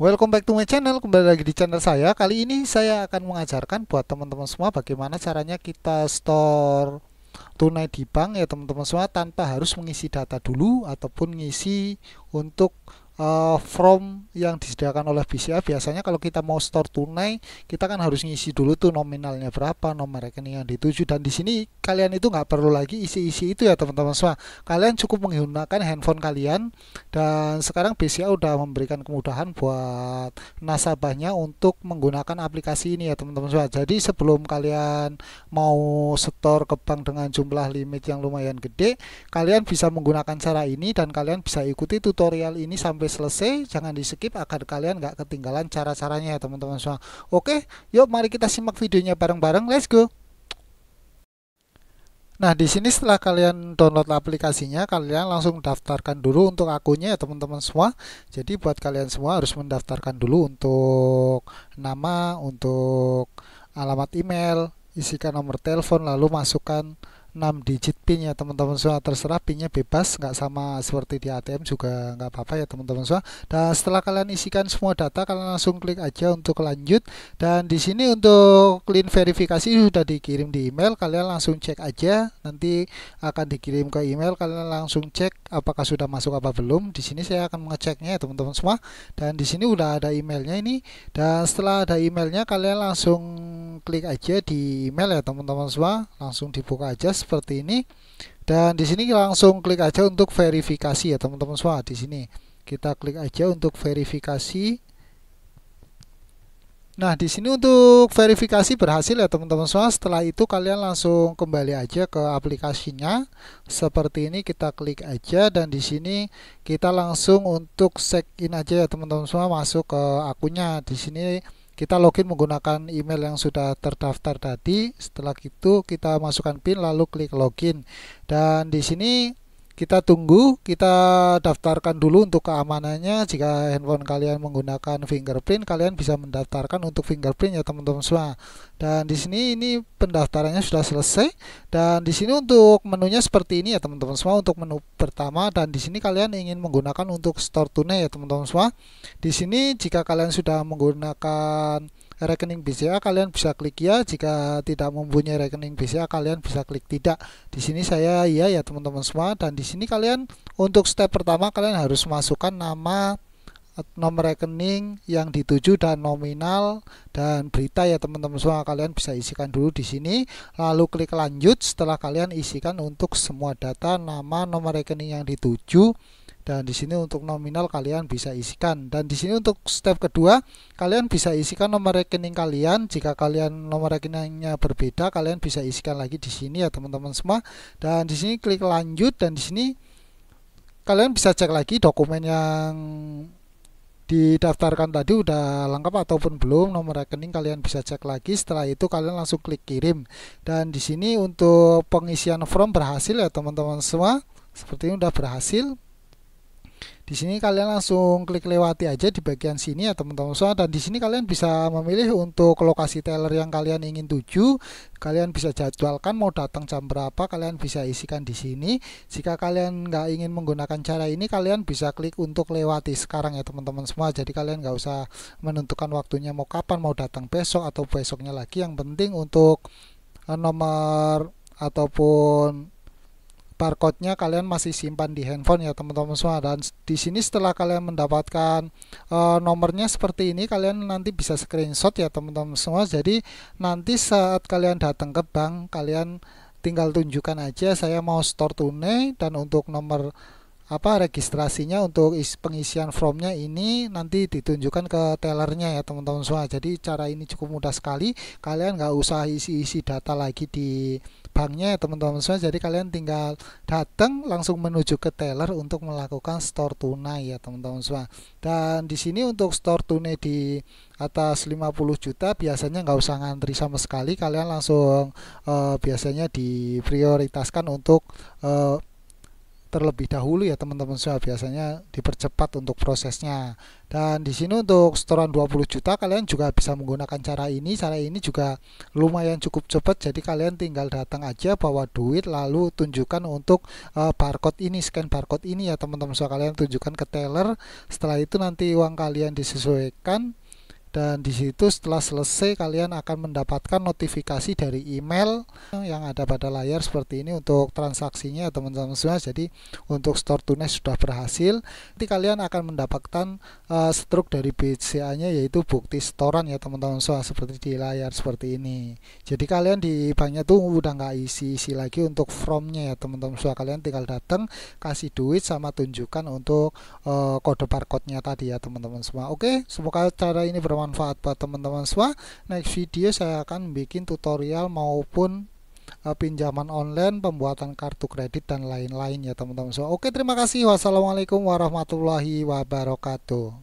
Welcome back to my channel, kembali lagi di channel saya Kali ini saya akan mengajarkan buat teman-teman semua bagaimana caranya kita store tunai di bank ya teman-teman semua tanpa harus mengisi data dulu ataupun ngisi untuk uh, eh, from yang disediakan oleh BCA biasanya kalau kita mau store tunai kita kan harus ngisi dulu tuh nominalnya berapa nomor rekening yang dituju dan di sini kalian itu nggak perlu lagi isi-isi itu ya teman-teman semua kalian cukup menggunakan handphone kalian dan sekarang BCA udah memberikan kemudahan buat nasabahnya untuk menggunakan aplikasi ini ya teman-teman semua jadi sebelum kalian mau store ke bank dengan jumlah limit yang lumayan gede kalian bisa menggunakan cara ini dan kalian bisa ikuti tutorial ini sampai selesai, jangan di skip agar kalian nggak ketinggalan cara-caranya ya teman-teman semua. Oke, yuk mari kita simak videonya bareng-bareng. Let's go. Nah, di sini setelah kalian download aplikasinya, kalian langsung daftarkan dulu untuk akunnya ya teman-teman semua. Jadi buat kalian semua harus mendaftarkan dulu untuk nama, untuk alamat email, isikan nomor telepon lalu masukkan 6 digit pin ya teman-teman semua terserah pinnya bebas nggak sama seperti di ATM juga nggak apa-apa ya teman-teman semua dan setelah kalian isikan semua data kalian langsung klik aja untuk lanjut dan di sini untuk link verifikasi sudah dikirim di email kalian langsung cek aja nanti akan dikirim ke email kalian langsung cek apakah sudah masuk apa belum di sini saya akan mengeceknya ya teman-teman semua dan di sini udah ada emailnya ini dan setelah ada emailnya kalian langsung klik aja di email ya teman-teman semua langsung dibuka aja seperti ini dan di sini langsung klik aja untuk verifikasi ya teman-teman semua di sini kita klik aja untuk verifikasi Nah, di sini untuk verifikasi berhasil ya teman-teman semua. Setelah itu kalian langsung kembali aja ke aplikasinya. Seperti ini kita klik aja dan di sini kita langsung untuk check in aja ya teman-teman semua masuk ke akunnya. Di sini kita login menggunakan email yang sudah terdaftar tadi setelah itu kita masukkan PIN lalu klik login dan di sini kita tunggu kita daftarkan dulu untuk keamanannya jika handphone kalian menggunakan fingerprint kalian bisa mendaftarkan untuk fingerprint ya teman-teman semua dan di sini ini pendaftarannya sudah selesai dan di sini untuk menunya seperti ini ya teman-teman semua untuk menu pertama dan di sini kalian ingin menggunakan untuk store tunai ya teman-teman semua di sini jika kalian sudah menggunakan rekening BCA kalian bisa klik ya jika tidak mempunyai rekening BCA kalian bisa klik tidak di sini saya ya ya teman-teman semua dan di sini kalian untuk step pertama kalian harus masukkan nama nomor rekening yang dituju dan nominal dan berita ya teman-teman semua kalian bisa isikan dulu di sini lalu klik lanjut setelah kalian isikan untuk semua data nama nomor rekening yang dituju dan di sini untuk nominal kalian bisa isikan dan di sini untuk step kedua kalian bisa isikan nomor rekening kalian jika kalian nomor rekeningnya berbeda kalian bisa isikan lagi di sini ya teman-teman semua dan di sini klik lanjut dan di sini kalian bisa cek lagi dokumen yang didaftarkan tadi udah lengkap ataupun belum nomor rekening kalian bisa cek lagi setelah itu kalian langsung klik kirim dan di sini untuk pengisian form berhasil ya teman-teman semua Seperti ini udah berhasil di sini kalian langsung klik lewati aja di bagian sini ya teman-teman semua dan di sini kalian bisa memilih untuk lokasi teller yang kalian ingin tuju. Kalian bisa jadwalkan mau datang jam berapa, kalian bisa isikan di sini. Jika kalian nggak ingin menggunakan cara ini, kalian bisa klik untuk lewati sekarang ya teman-teman semua. Jadi kalian nggak usah menentukan waktunya mau kapan, mau datang besok atau besoknya lagi. Yang penting untuk eh, nomor ataupun barcode-nya kalian masih simpan di handphone ya teman-teman semua dan di sini setelah kalian mendapatkan e, nomornya seperti ini kalian nanti bisa screenshot ya teman-teman semua jadi nanti saat kalian datang ke bank kalian tinggal tunjukkan aja saya mau store tunai dan untuk nomor apa registrasinya untuk is, pengisian formnya ini nanti ditunjukkan ke tellernya ya teman-teman semua jadi cara ini cukup mudah sekali kalian nggak usah isi-isi data lagi di banknya ya teman-teman semua jadi kalian tinggal datang langsung menuju ke teller untuk melakukan store tunai ya teman-teman semua dan di sini untuk store tunai di atas 50 juta biasanya nggak usah ngantri sama sekali kalian langsung uh, biasanya diprioritaskan untuk uh, terlebih dahulu ya teman-teman semua biasanya dipercepat untuk prosesnya dan di sini untuk setoran 20 juta kalian juga bisa menggunakan cara ini cara ini juga lumayan cukup cepat jadi kalian tinggal datang aja bawa duit lalu tunjukkan untuk uh, barcode ini scan barcode ini ya teman-teman semua kalian tunjukkan ke teller setelah itu nanti uang kalian disesuaikan dan di situ setelah selesai kalian akan mendapatkan notifikasi dari email yang ada pada layar seperti ini untuk transaksinya teman-teman semua jadi untuk store tunai sudah berhasil nanti kalian akan mendapatkan uh, eh, struk dari BCA nya yaitu bukti setoran ya teman-teman semua seperti di layar seperti ini jadi kalian di banknya tuh udah nggak isi-isi lagi untuk formnya ya teman-teman semua kalian tinggal datang kasih duit sama tunjukkan untuk uh, kode barcode nya tadi ya teman-teman semua oke semoga cara ini bermanfaat bermanfaat buat teman-teman semua next video saya akan bikin tutorial maupun eh, pinjaman online pembuatan kartu kredit dan lain-lain ya teman-teman semua oke terima kasih wassalamualaikum warahmatullahi wabarakatuh